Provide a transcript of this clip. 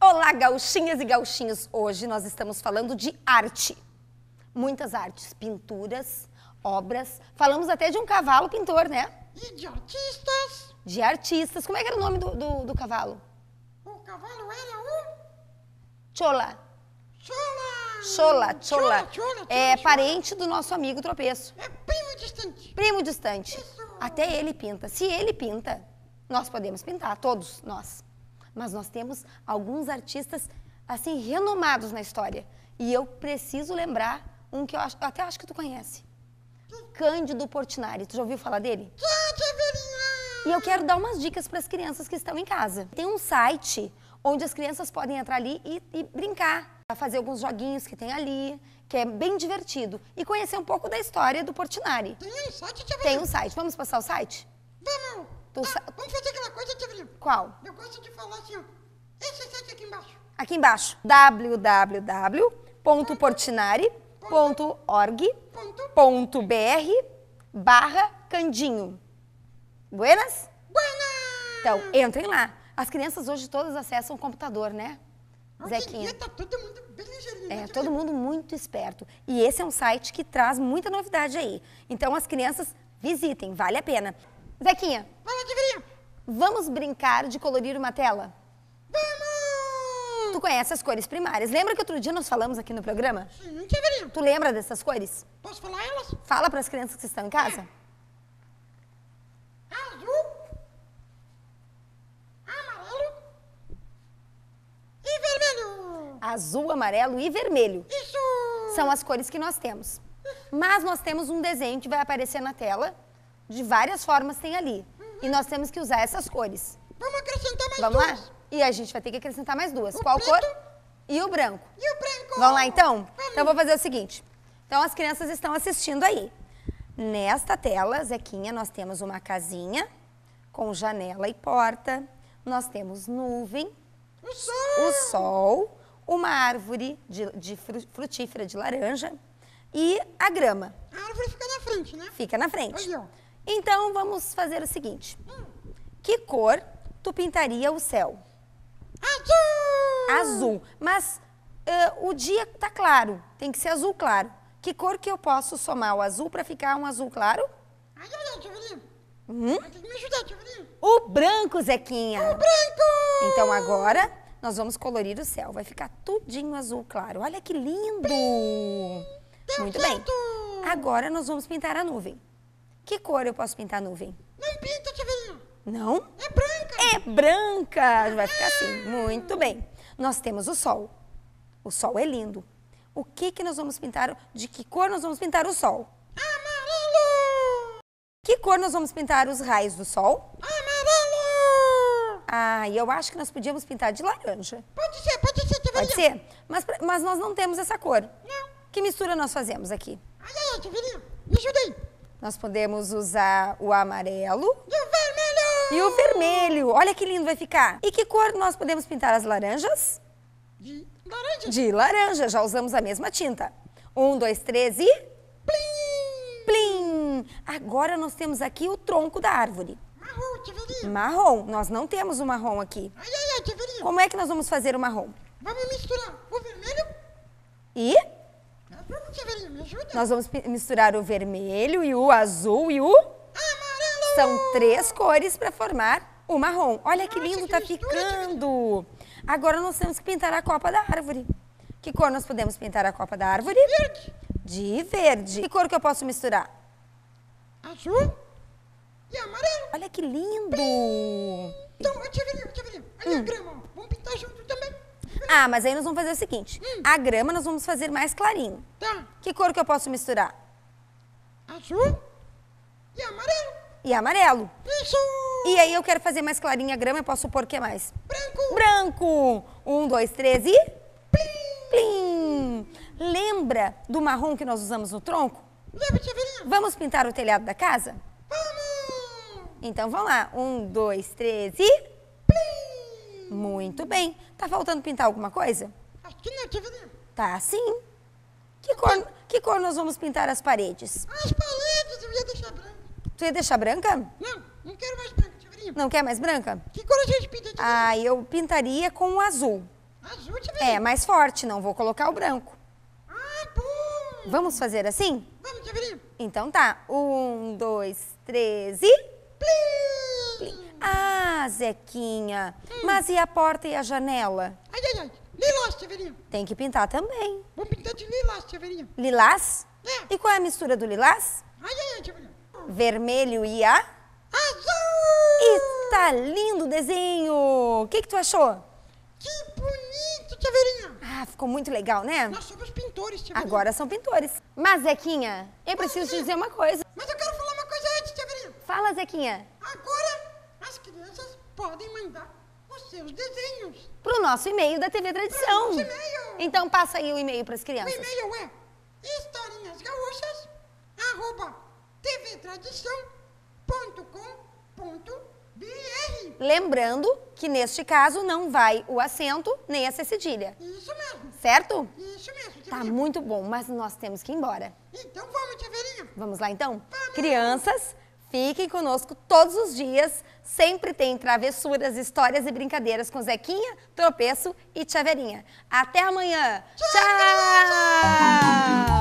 Olá, gauchinhas e gauchinhos! Hoje nós estamos falando de arte. Muitas artes, pinturas, obras. Falamos até de um cavalo pintor, né? E de artistas. De artistas. Como é que era o nome do, do, do cavalo? O cavalo era o Chola. Chola. Chola, Chola. É parente do nosso amigo Tropeço. É primo distante. Primo distante. Isso. Até ele pinta. Se ele pinta, nós podemos pintar, todos nós. Mas nós temos alguns artistas, assim, renomados na história. E eu preciso lembrar um que eu acho, até acho que tu conhece. Cândido Portinari. Tu já ouviu falar dele? Sim, é e eu quero dar umas dicas para as crianças que estão em casa. Tem um site onde as crianças podem entrar ali e, e brincar, fazer alguns joguinhos que tem ali, que é bem divertido. E conhecer um pouco da história do Portinari. Tem um site, Tia Tem um site. Vamos passar o site? Vamos! Ah, sa... Vamos fazer aquela coisa, Tia Qual? Eu gosto de falar assim, esse site aqui embaixo. Aqui embaixo. www.portinari.org.br barra Candinho. Buenas? Buenas! Então, entrem lá. As crianças hoje todas acessam o computador, né? Hoje Zequinha. Dia tá todo mundo bem ligeirinho. É, né, todo mundo muito esperto. E esse é um site que traz muita novidade aí. Então as crianças visitem, vale a pena. Zequinha. Vamos brincar de colorir uma tela? Vamos! Tu conhece as cores primárias. Lembra que outro dia nós falamos aqui no programa? Sim, Divinha. Tu lembra dessas cores? Posso falar elas? Fala para as crianças que estão em casa. É. azul, amarelo e vermelho. Isso! São as cores que nós temos. Mas nós temos um desenho que vai aparecer na tela, de várias formas tem ali. Uhum. E nós temos que usar essas cores. Vamos acrescentar mais Vamos duas. Vamos lá? E a gente vai ter que acrescentar mais duas. O Qual preto? cor? E o branco. E o branco. Vamos lá, então? Vamos. Então, eu vou fazer o seguinte. Então, as crianças estão assistindo aí. Nesta tela, Zequinha, nós temos uma casinha com janela e porta. Nós temos nuvem. O sol. O sol uma árvore de, de frutífera de laranja e a grama. A árvore fica na frente, né? Fica na frente. Então vamos fazer o seguinte: hum. que cor tu pintaria o céu? Azul! Azul. Mas uh, o dia tá claro, tem que ser azul claro. Que cor que eu posso somar o azul para ficar um azul claro? Hum? O branco, Zequinha. O branco! Então agora nós vamos colorir o céu. Vai ficar tudinho azul claro. Olha que lindo! Muito bem. Agora nós vamos pintar a nuvem. Que cor eu posso pintar a nuvem? Não pinta, Tivinho. Não? É branca. É branca. Vai ficar assim. Muito bem. Nós temos o sol. O sol é lindo. O que que nós vamos pintar? De que cor nós vamos pintar o sol? Amarelo. Que cor nós vamos pintar os raios do sol? Amarelo. Ah, ah, e eu acho que nós podíamos pintar de laranja. Pode ser, pode ser, deveria. Pode ser, mas, mas nós não temos essa cor. Não. Que mistura nós fazemos aqui? Ai, ai, deveria. Me ajudei. Nós podemos usar o amarelo. E o vermelho. E o vermelho. Olha que lindo vai ficar. E que cor nós podemos pintar as laranjas? De laranja. De laranja. Já usamos a mesma tinta. Um, dois, três e... Plim! Plim! Agora nós temos aqui o tronco da árvore marrom, Tiverim. Marrom. Nós não temos o marrom aqui. Ai, ai, ai, Como é que nós vamos fazer o marrom? Vamos misturar o vermelho... E? Vamos, ah, Tiverim, me ajuda. Nós vamos misturar o vermelho e o azul e o... Amarelo! São três cores para formar o marrom. Olha que lindo Nossa, que tá ficando. Agora nós temos que pintar a copa da árvore. Que cor nós podemos pintar a copa da árvore? Verde. De verde. Que cor que eu posso misturar? Azul e amarelo. Olha que lindo! Então, tia Vilinha, tia Vilinha, olha hum. a grama, vamos pintar junto também. Ah, mas aí nós vamos fazer o seguinte, hum. a grama nós vamos fazer mais clarinho. Tá. Que cor que eu posso misturar? Azul e amarelo. E amarelo. Isso! E aí eu quero fazer mais clarinho a grama, eu posso pôr o que mais? Branco! Branco! Um, dois, três e... Plim! Plim! Lembra do marrom que nós usamos no tronco? Lembra, Vamos pintar o telhado da casa? Então vamos lá. Um, dois, três e. Plim! Muito bem. Tá faltando pintar alguma coisa? Aqui na não, Tá sim. Que tá cor, que cor nós vamos pintar as paredes? As paredes eu ia deixar branca. Tu ia deixar branca? Não, não quero mais branca, Tivelinha. Não quer mais branca? Que cor a gente pinta, Tivelinha? Ah, eu pintaria com o azul. Azul, Tivelinha? É, mais forte, não vou colocar o branco. Ah, bom! Vamos fazer assim? Vamos, Tivelinha. Então tá, um, dois, três e... Plim. Plim. Ah, Zequinha, hum. mas e a porta e a janela? Ai, ai, ai, lilás, Severinha. Tem que pintar também. Vou pintar de lilás, Severinha. Lilás? É. E qual é a mistura do lilás? Ai, ai, ai, Severinha. Vermelho e a? Azul! E tá lindo o desenho. O que que tu achou? Que bonito, Severinha. Ah, ficou muito legal, né? Nós somos pintores, Severinha. Agora são pintores. Mas, Zequinha, eu mas, preciso é. te dizer uma coisa. Mas Fala, Zequinha. Agora as crianças podem mandar os seus desenhos. Pro nosso e-mail da TV Tradição. Pro nosso e-mail. Então passa aí o e-mail para as crianças. O e-mail é historinhasgaúchas, Lembrando que neste caso não vai o assento nem a cedilha. Isso mesmo. Certo? Isso mesmo. Tá muito bom, mas nós temos que ir embora. Então vamos, Teverinha. Vamos lá então? Vamos. Crianças Fiquem conosco todos os dias. Sempre tem travessuras, histórias e brincadeiras com Zequinha, Tropeço e Chaveirinha. Até amanhã. Tchau! Tchau!